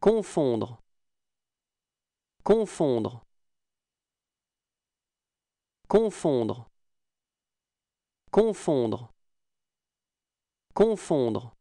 Confondre. Confondre. Confondre. Confondre. Confondre.